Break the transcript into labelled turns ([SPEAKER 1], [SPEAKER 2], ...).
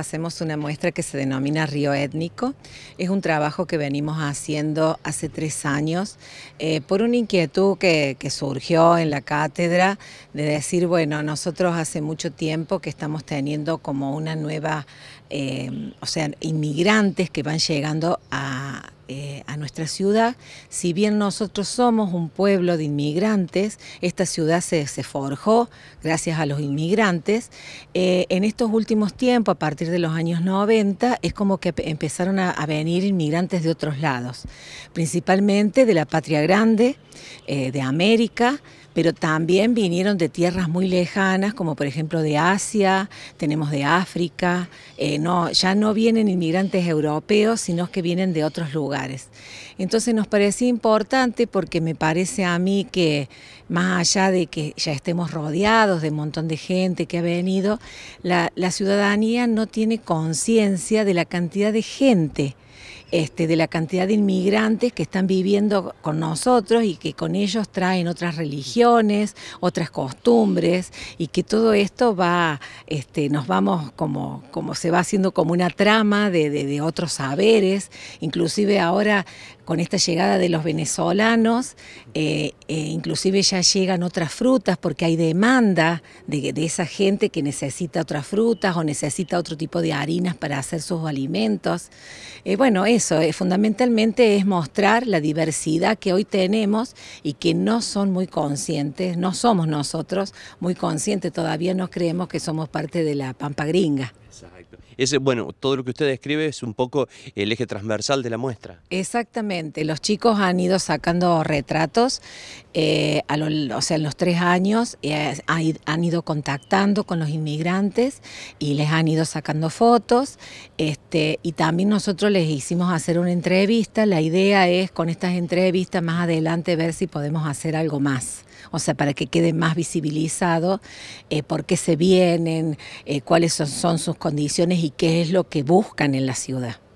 [SPEAKER 1] hacemos una muestra que se denomina Río Étnico. Es un trabajo que venimos haciendo hace tres años eh, por una inquietud que, surgió en la cátedra de decir, bueno, nosotros hace mucho tiempo que estamos teniendo como una nueva, eh, o sea, inmigrantes que van llegando a eh, a nuestra ciudad. Si bien nosotros somos un pueblo de inmigrantes, esta ciudad se, forjó gracias a los inmigrantes. Eh, en estos últimos tiempos, a partir de los años 90, es como que empezaron a, venir inmigrantes de otros lados, principalmente de la patria grande, eh, de América, pero también vinieron de tierras muy lejanas, como por ejemplo de Asia, tenemos de África, eh, no, ya no vienen inmigrantes europeos, sino que vienen de otros lugares. Entonces nos parecía importante porque me parece a mí que más allá de que ya estemos rodeados de un montón de gente que ha venido, la, ciudadanía no tiene conciencia de la cantidad de gente este, de la cantidad de inmigrantes que están viviendo con nosotros y que con ellos traen otras religiones, otras costumbres y que todo esto va, este, nos vamos como, como se va haciendo como una trama de, otros saberes, inclusive ahora con esta llegada de los venezolanos, eh, eh, inclusive ya llegan otras frutas porque hay demanda de, esa gente que necesita otras frutas o necesita otro tipo de harinas para hacer sus alimentos. Eh, bueno, es eso, eh, fundamentalmente es mostrar la diversidad que hoy tenemos y que no son muy conscientes, no somos nosotros muy conscientes, todavía no creemos que somos parte de la pampa gringa. Exacto. bueno, todo lo que usted describe es un poco el eje transversal de la muestra. Exactamente. Los chicos han ido sacando retratos, eh, a o sea, en los tres años eh, han ido contactando con los inmigrantes y les han ido sacando fotos. Este, y también nosotros les hicimos hacer una entrevista. La idea es con estas entrevistas más adelante ver si podemos hacer algo más o sea, para que quede más visibilizado eh, por qué se vienen, eh, cuáles son sus condiciones y qué es lo que buscan en la ciudad.